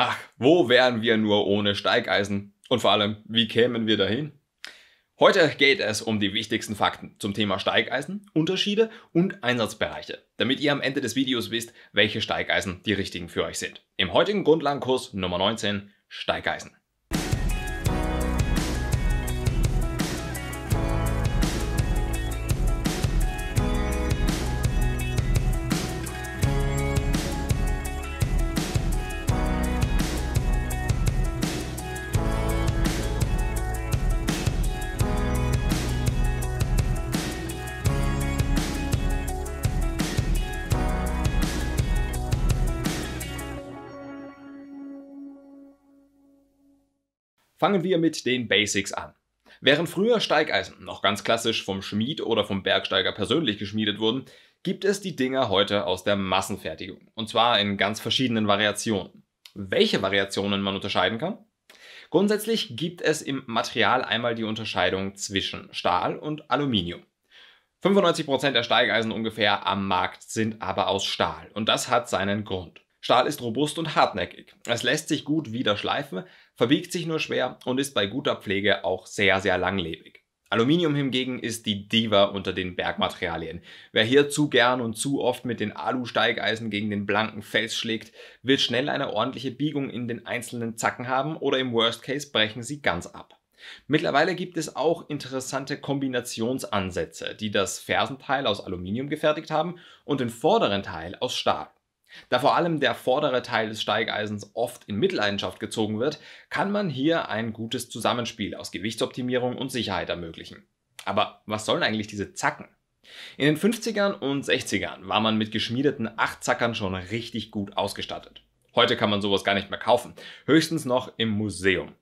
Ach, wo wären wir nur ohne Steigeisen? Und vor allem, wie kämen wir dahin? Heute geht es um die wichtigsten Fakten zum Thema Steigeisen, Unterschiede und Einsatzbereiche, damit ihr am Ende des Videos wisst, welche Steigeisen die richtigen für euch sind. Im heutigen Grundlagenkurs Nummer 19 Steigeisen. Fangen wir mit den Basics an. Während früher Steigeisen noch ganz klassisch vom Schmied oder vom Bergsteiger persönlich geschmiedet wurden, gibt es die Dinger heute aus der Massenfertigung. Und zwar in ganz verschiedenen Variationen. Welche Variationen man unterscheiden kann? Grundsätzlich gibt es im Material einmal die Unterscheidung zwischen Stahl und Aluminium. 95% der Steigeisen ungefähr am Markt sind aber aus Stahl und das hat seinen Grund. Stahl ist robust und hartnäckig. Es lässt sich gut wieder schleifen, verbiegt sich nur schwer und ist bei guter Pflege auch sehr, sehr langlebig. Aluminium hingegen ist die Diva unter den Bergmaterialien. Wer hier zu gern und zu oft mit den Alu-Steigeisen gegen den blanken Fels schlägt, wird schnell eine ordentliche Biegung in den einzelnen Zacken haben oder im Worst Case brechen sie ganz ab. Mittlerweile gibt es auch interessante Kombinationsansätze, die das Fersenteil aus Aluminium gefertigt haben und den vorderen Teil aus Stahl. Da vor allem der vordere Teil des Steigeisens oft in Mitleidenschaft gezogen wird, kann man hier ein gutes Zusammenspiel aus Gewichtsoptimierung und Sicherheit ermöglichen. Aber was sollen eigentlich diese Zacken? In den 50ern und 60ern war man mit geschmiedeten Achtzackern schon richtig gut ausgestattet. Heute kann man sowas gar nicht mehr kaufen, höchstens noch im Museum.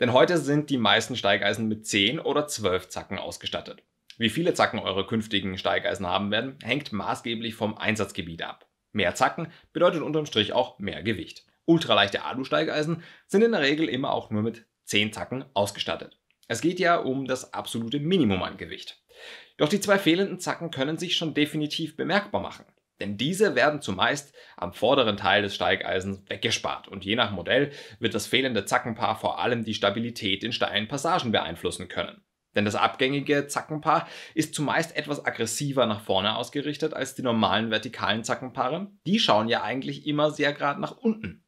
Denn heute sind die meisten Steigeisen mit 10 oder 12 Zacken ausgestattet. Wie viele Zacken eure künftigen Steigeisen haben werden, hängt maßgeblich vom Einsatzgebiet ab. Mehr Zacken bedeutet unterm Strich auch mehr Gewicht. Ultraleichte Alu-Steigeisen sind in der Regel immer auch nur mit 10 Zacken ausgestattet. Es geht ja um das absolute Minimum an Gewicht. Doch die zwei fehlenden Zacken können sich schon definitiv bemerkbar machen. Denn diese werden zumeist am vorderen Teil des Steigeisens weggespart und je nach Modell wird das fehlende Zackenpaar vor allem die Stabilität in steilen Passagen beeinflussen können. Denn das abgängige Zackenpaar ist zumeist etwas aggressiver nach vorne ausgerichtet als die normalen vertikalen Zackenpaare. Die schauen ja eigentlich immer sehr gerade nach unten.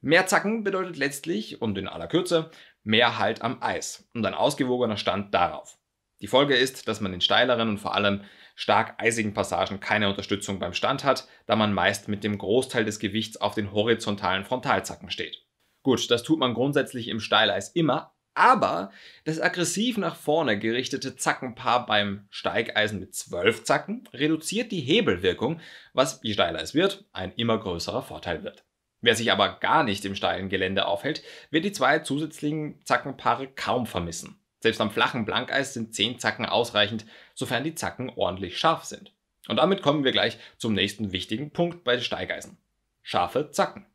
Mehr Zacken bedeutet letztlich und in aller Kürze mehr Halt am Eis und ein ausgewogener Stand darauf. Die Folge ist, dass man in steileren und vor allem stark eisigen Passagen keine Unterstützung beim Stand hat, da man meist mit dem Großteil des Gewichts auf den horizontalen Frontalzacken steht. Gut, das tut man grundsätzlich im Steileis immer, aber das aggressiv nach vorne gerichtete Zackenpaar beim Steigeisen mit 12 Zacken reduziert die Hebelwirkung, was je steiler es wird, ein immer größerer Vorteil wird. Wer sich aber gar nicht im steilen Gelände aufhält, wird die zwei zusätzlichen Zackenpaare kaum vermissen. Selbst am flachen Blankeis sind 10 Zacken ausreichend, sofern die Zacken ordentlich scharf sind. Und damit kommen wir gleich zum nächsten wichtigen Punkt bei Steigeisen. Scharfe Zacken.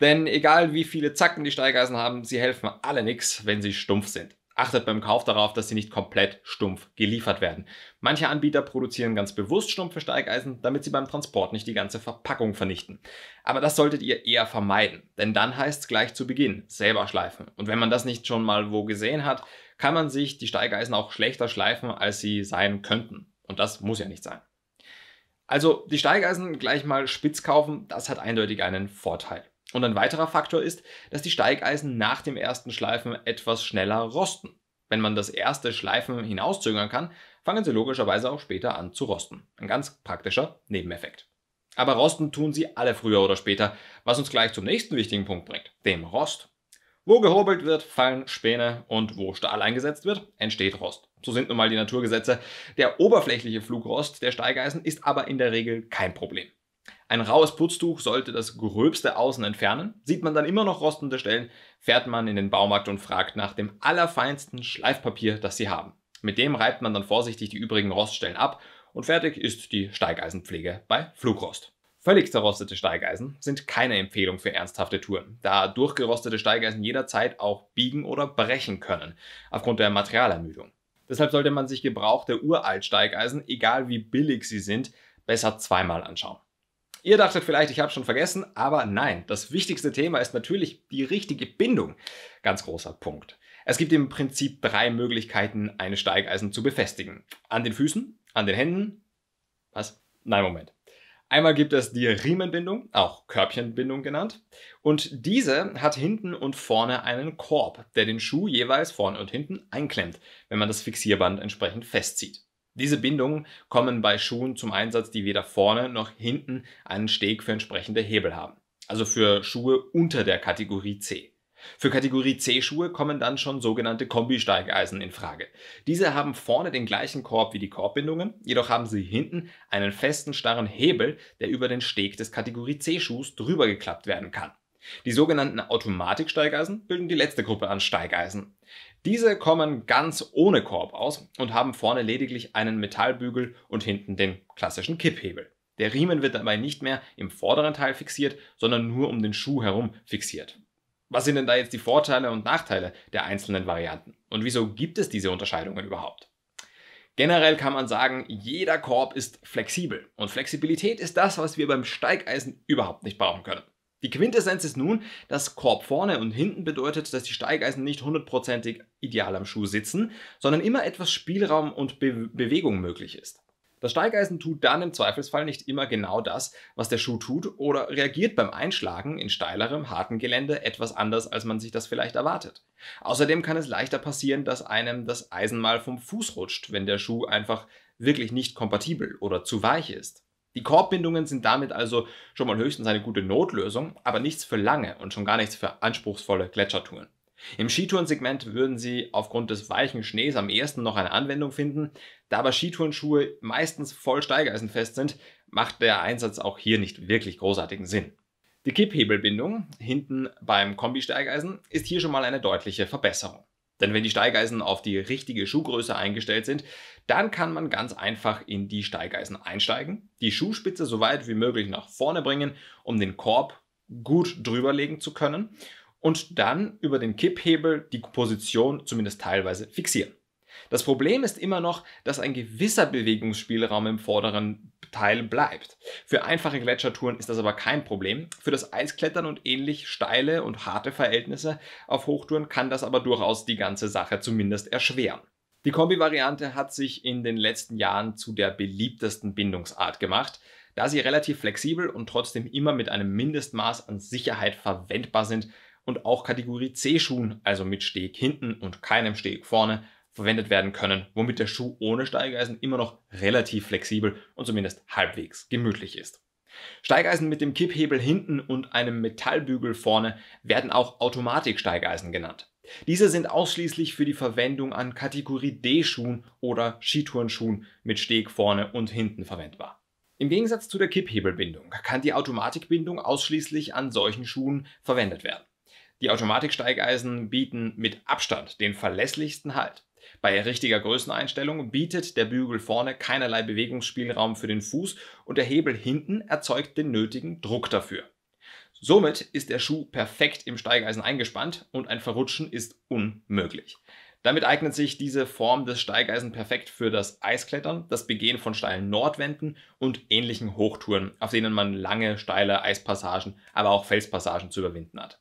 Denn egal wie viele Zacken die Steigeisen haben, sie helfen alle nichts, wenn sie stumpf sind. Achtet beim Kauf darauf, dass sie nicht komplett stumpf geliefert werden. Manche Anbieter produzieren ganz bewusst stumpfe Steigeisen, damit sie beim Transport nicht die ganze Verpackung vernichten. Aber das solltet ihr eher vermeiden, denn dann heißt es gleich zu Beginn selber schleifen. Und wenn man das nicht schon mal wo gesehen hat, kann man sich die Steigeisen auch schlechter schleifen, als sie sein könnten. Und das muss ja nicht sein. Also die Steigeisen gleich mal spitz kaufen, das hat eindeutig einen Vorteil. Und ein weiterer Faktor ist, dass die Steigeisen nach dem ersten Schleifen etwas schneller rosten. Wenn man das erste Schleifen hinauszögern kann, fangen sie logischerweise auch später an zu rosten. Ein ganz praktischer Nebeneffekt. Aber rosten tun sie alle früher oder später, was uns gleich zum nächsten wichtigen Punkt bringt, dem Rost. Wo gehobelt wird, fallen Späne und wo Stahl eingesetzt wird, entsteht Rost. So sind nun mal die Naturgesetze. Der oberflächliche Flugrost der Steigeisen ist aber in der Regel kein Problem. Ein raues Putztuch sollte das gröbste Außen entfernen. Sieht man dann immer noch rostende Stellen, fährt man in den Baumarkt und fragt nach dem allerfeinsten Schleifpapier, das sie haben. Mit dem reibt man dann vorsichtig die übrigen Roststellen ab und fertig ist die Steigeisenpflege bei Flugrost. Völlig zerrostete Steigeisen sind keine Empfehlung für ernsthafte Touren, da durchgerostete Steigeisen jederzeit auch biegen oder brechen können, aufgrund der Materialermüdung. Deshalb sollte man sich Gebrauchte Uraltsteigeisen, egal wie billig sie sind, besser zweimal anschauen. Ihr dachtet vielleicht, ich habe schon vergessen, aber nein, das wichtigste Thema ist natürlich die richtige Bindung. Ganz großer Punkt. Es gibt im Prinzip drei Möglichkeiten, ein Steigeisen zu befestigen. An den Füßen, an den Händen. Was? Nein, Moment. Einmal gibt es die Riemenbindung, auch Körbchenbindung genannt. Und diese hat hinten und vorne einen Korb, der den Schuh jeweils vorne und hinten einklemmt, wenn man das Fixierband entsprechend festzieht. Diese Bindungen kommen bei Schuhen zum Einsatz, die weder vorne noch hinten einen Steg für entsprechende Hebel haben. Also für Schuhe unter der Kategorie C. Für Kategorie C-Schuhe kommen dann schon sogenannte Kombisteigeisen in Frage. Diese haben vorne den gleichen Korb wie die Korbbindungen, jedoch haben sie hinten einen festen starren Hebel, der über den Steg des Kategorie C-Schuhs drüber geklappt werden kann. Die sogenannten Automatiksteigeisen bilden die letzte Gruppe an Steigeisen. Diese kommen ganz ohne Korb aus und haben vorne lediglich einen Metallbügel und hinten den klassischen Kipphebel. Der Riemen wird dabei nicht mehr im vorderen Teil fixiert, sondern nur um den Schuh herum fixiert. Was sind denn da jetzt die Vorteile und Nachteile der einzelnen Varianten? Und wieso gibt es diese Unterscheidungen überhaupt? Generell kann man sagen, jeder Korb ist flexibel und Flexibilität ist das, was wir beim Steigeisen überhaupt nicht brauchen können. Die Quintessenz ist nun, dass Korb vorne und hinten bedeutet, dass die Steigeisen nicht hundertprozentig ideal am Schuh sitzen, sondern immer etwas Spielraum und Be Bewegung möglich ist. Das Steigeisen tut dann im Zweifelsfall nicht immer genau das, was der Schuh tut oder reagiert beim Einschlagen in steilerem, harten Gelände etwas anders, als man sich das vielleicht erwartet. Außerdem kann es leichter passieren, dass einem das Eisen mal vom Fuß rutscht, wenn der Schuh einfach wirklich nicht kompatibel oder zu weich ist. Die Korbbindungen sind damit also schon mal höchstens eine gute Notlösung, aber nichts für lange und schon gar nichts für anspruchsvolle Gletschertouren. Im Skitourensegment würden sie aufgrund des weichen Schnees am ehesten noch eine Anwendung finden. Da aber Skitourenschuhe meistens voll steigeisenfest sind, macht der Einsatz auch hier nicht wirklich großartigen Sinn. Die Kipphebelbindung hinten beim Kombi-Steigeisen ist hier schon mal eine deutliche Verbesserung. Denn wenn die Steigeisen auf die richtige Schuhgröße eingestellt sind, dann kann man ganz einfach in die Steigeisen einsteigen, die Schuhspitze so weit wie möglich nach vorne bringen, um den Korb gut drüberlegen zu können und dann über den Kipphebel die Position zumindest teilweise fixieren. Das Problem ist immer noch, dass ein gewisser Bewegungsspielraum im vorderen Teil bleibt. Für einfache Gletschertouren ist das aber kein Problem. Für das Eisklettern und ähnlich steile und harte Verhältnisse auf Hochtouren kann das aber durchaus die ganze Sache zumindest erschweren. Die Kombi-Variante hat sich in den letzten Jahren zu der beliebtesten Bindungsart gemacht, da sie relativ flexibel und trotzdem immer mit einem Mindestmaß an Sicherheit verwendbar sind und auch Kategorie C-Schuhen, also mit Steg hinten und keinem Steg vorne, verwendet werden können, womit der Schuh ohne Steigeisen immer noch relativ flexibel und zumindest halbwegs gemütlich ist. Steigeisen mit dem Kipphebel hinten und einem Metallbügel vorne werden auch Automatiksteigeisen genannt. Diese sind ausschließlich für die Verwendung an Kategorie D-Schuhen oder Skitourenschuhen mit Steg vorne und hinten verwendbar. Im Gegensatz zu der Kipphebelbindung kann die Automatikbindung ausschließlich an solchen Schuhen verwendet werden. Die Automatiksteigeisen bieten mit Abstand den verlässlichsten Halt. Bei richtiger Größeneinstellung bietet der Bügel vorne keinerlei Bewegungsspielraum für den Fuß und der Hebel hinten erzeugt den nötigen Druck dafür. Somit ist der Schuh perfekt im Steigeisen eingespannt und ein Verrutschen ist unmöglich. Damit eignet sich diese Form des Steigeisen perfekt für das Eisklettern, das Begehen von steilen Nordwänden und ähnlichen Hochtouren, auf denen man lange steile Eispassagen, aber auch Felspassagen zu überwinden hat.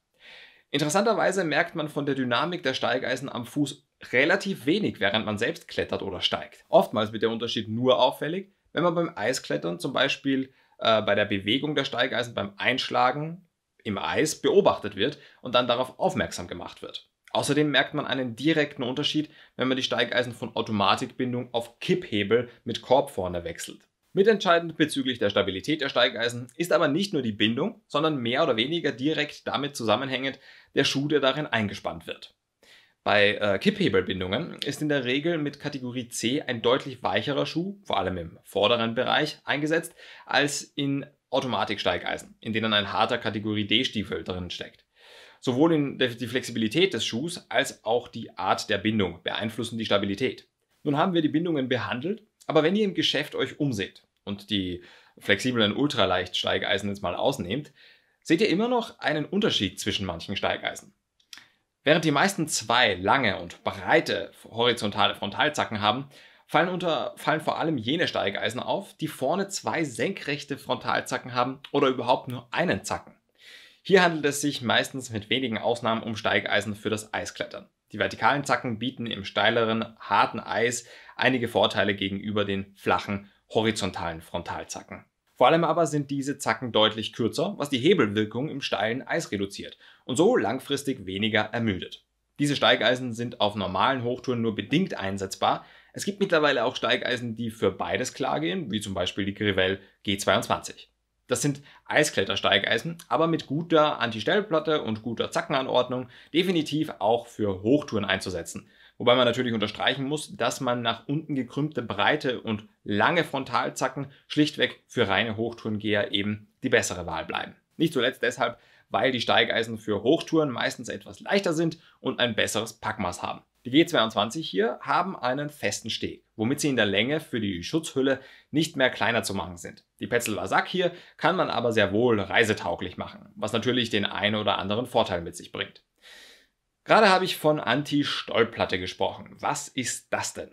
Interessanterweise merkt man von der Dynamik der Steigeisen am Fuß relativ wenig, während man selbst klettert oder steigt. Oftmals wird der Unterschied nur auffällig, wenn man beim Eisklettern zum Beispiel äh, bei der Bewegung der Steigeisen beim Einschlagen im Eis beobachtet wird und dann darauf aufmerksam gemacht wird. Außerdem merkt man einen direkten Unterschied, wenn man die Steigeisen von Automatikbindung auf Kipphebel mit Korb vorne wechselt. Mitentscheidend bezüglich der Stabilität der Steigeisen ist aber nicht nur die Bindung, sondern mehr oder weniger direkt damit zusammenhängend der Schuh, der darin eingespannt wird. Bei äh, Kipphebelbindungen ist in der Regel mit Kategorie C ein deutlich weicherer Schuh, vor allem im vorderen Bereich, eingesetzt, als in Automatiksteigeisen, in denen ein harter Kategorie D-Stiefel drin steckt. Sowohl in der, die Flexibilität des Schuhs als auch die Art der Bindung beeinflussen die Stabilität. Nun haben wir die Bindungen behandelt, aber wenn ihr im Geschäft euch umseht und die flexiblen Ultraleichtsteigeisen jetzt mal ausnehmt, seht ihr immer noch einen Unterschied zwischen manchen Steigeisen. Während die meisten zwei lange und breite horizontale Frontalzacken haben, fallen, unter, fallen vor allem jene Steigeisen auf, die vorne zwei senkrechte Frontalzacken haben oder überhaupt nur einen Zacken. Hier handelt es sich meistens mit wenigen Ausnahmen um Steigeisen für das Eisklettern. Die vertikalen Zacken bieten im steileren, harten Eis einige Vorteile gegenüber den flachen, horizontalen Frontalzacken. Vor allem aber sind diese Zacken deutlich kürzer, was die Hebelwirkung im steilen Eis reduziert und so langfristig weniger ermüdet. Diese Steigeisen sind auf normalen Hochtouren nur bedingt einsetzbar. Es gibt mittlerweile auch Steigeisen, die für beides klar gehen, wie zum Beispiel die Grivelle G22. Das sind Eisklettersteigeisen, aber mit guter Antistellplatte und guter Zackenanordnung definitiv auch für Hochtouren einzusetzen. Wobei man natürlich unterstreichen muss, dass man nach unten gekrümmte Breite und lange Frontalzacken schlichtweg für reine Hochtourengeher eben die bessere Wahl bleiben. Nicht zuletzt deshalb, weil die Steigeisen für Hochtouren meistens etwas leichter sind und ein besseres Packmaß haben. Die G22 hier haben einen festen Steg, womit sie in der Länge für die Schutzhülle nicht mehr kleiner zu machen sind. Die Petzl Sack hier kann man aber sehr wohl reisetauglich machen, was natürlich den einen oder anderen Vorteil mit sich bringt. Gerade habe ich von Anti-Stollplatte gesprochen. Was ist das denn?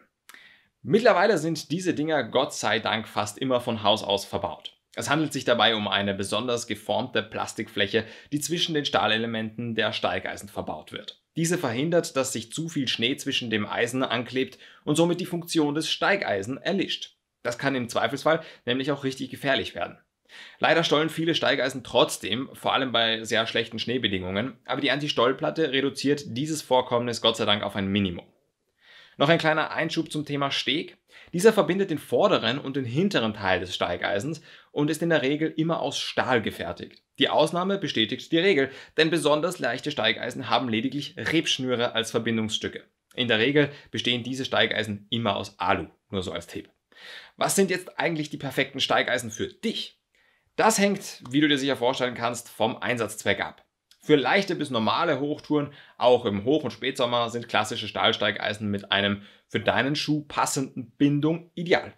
Mittlerweile sind diese Dinger Gott sei Dank fast immer von Haus aus verbaut. Es handelt sich dabei um eine besonders geformte Plastikfläche, die zwischen den Stahlelementen der Steigeisen verbaut wird. Diese verhindert, dass sich zu viel Schnee zwischen dem Eisen anklebt und somit die Funktion des Steigeisen erlischt. Das kann im Zweifelsfall nämlich auch richtig gefährlich werden. Leider stollen viele Steigeisen trotzdem, vor allem bei sehr schlechten Schneebedingungen, aber die anti stollplatte reduziert dieses Vorkommnis Gott sei Dank auf ein Minimum. Noch ein kleiner Einschub zum Thema Steg. Dieser verbindet den vorderen und den hinteren Teil des Steigeisens und ist in der Regel immer aus Stahl gefertigt. Die Ausnahme bestätigt die Regel, denn besonders leichte Steigeisen haben lediglich Rebschnüre als Verbindungsstücke. In der Regel bestehen diese Steigeisen immer aus Alu, nur so als Tipp. Was sind jetzt eigentlich die perfekten Steigeisen für dich? Das hängt, wie du dir sicher vorstellen kannst, vom Einsatzzweck ab. Für leichte bis normale Hochtouren, auch im Hoch- und Spätsommer, sind klassische Stahlsteigeisen mit einem für deinen Schuh passenden Bindung ideal.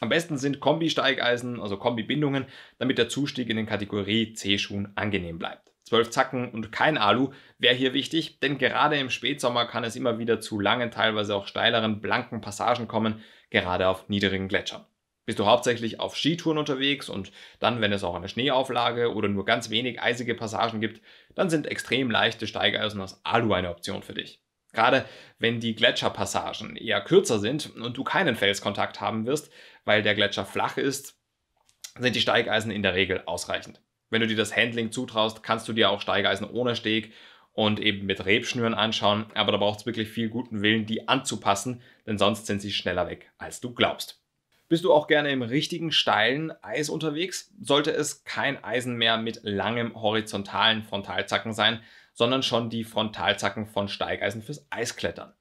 Am besten sind Kombi-Steigeisen, also Kombi-Bindungen, damit der Zustieg in den Kategorie C-Schuhen angenehm bleibt. Zwölf Zacken und kein Alu wäre hier wichtig, denn gerade im Spätsommer kann es immer wieder zu langen, teilweise auch steileren, blanken Passagen kommen, gerade auf niedrigen Gletschern bist du hauptsächlich auf Skitouren unterwegs und dann, wenn es auch eine Schneeauflage oder nur ganz wenig eisige Passagen gibt, dann sind extrem leichte Steigeisen aus Alu eine Option für dich. Gerade wenn die Gletscherpassagen eher kürzer sind und du keinen Felskontakt haben wirst, weil der Gletscher flach ist, sind die Steigeisen in der Regel ausreichend. Wenn du dir das Handling zutraust, kannst du dir auch Steigeisen ohne Steg und eben mit Rebschnüren anschauen, aber da braucht es wirklich viel guten Willen, die anzupassen, denn sonst sind sie schneller weg, als du glaubst. Bist du auch gerne im richtigen steilen Eis unterwegs, sollte es kein Eisen mehr mit langem horizontalen Frontalzacken sein, sondern schon die Frontalzacken von Steigeisen fürs Eisklettern.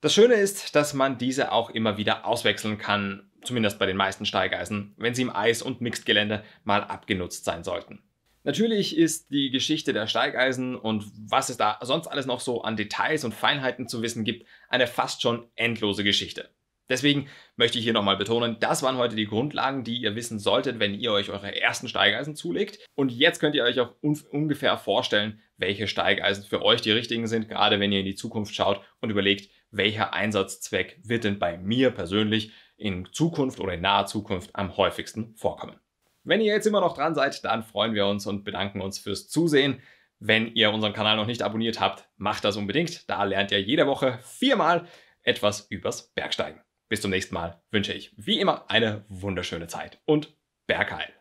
Das Schöne ist, dass man diese auch immer wieder auswechseln kann, zumindest bei den meisten Steigeisen, wenn sie im Eis- und Mixed-Gelände mal abgenutzt sein sollten. Natürlich ist die Geschichte der Steigeisen und was es da sonst alles noch so an Details und Feinheiten zu wissen gibt, eine fast schon endlose Geschichte. Deswegen möchte ich hier nochmal betonen, das waren heute die Grundlagen, die ihr wissen solltet, wenn ihr euch eure ersten Steigeisen zulegt. Und jetzt könnt ihr euch auch ungefähr vorstellen, welche Steigeisen für euch die richtigen sind, gerade wenn ihr in die Zukunft schaut und überlegt, welcher Einsatzzweck wird denn bei mir persönlich in Zukunft oder in naher Zukunft am häufigsten vorkommen. Wenn ihr jetzt immer noch dran seid, dann freuen wir uns und bedanken uns fürs Zusehen. Wenn ihr unseren Kanal noch nicht abonniert habt, macht das unbedingt. Da lernt ihr jede Woche viermal etwas übers Bergsteigen. Bis zum nächsten Mal wünsche ich wie immer eine wunderschöne Zeit und Bergheil.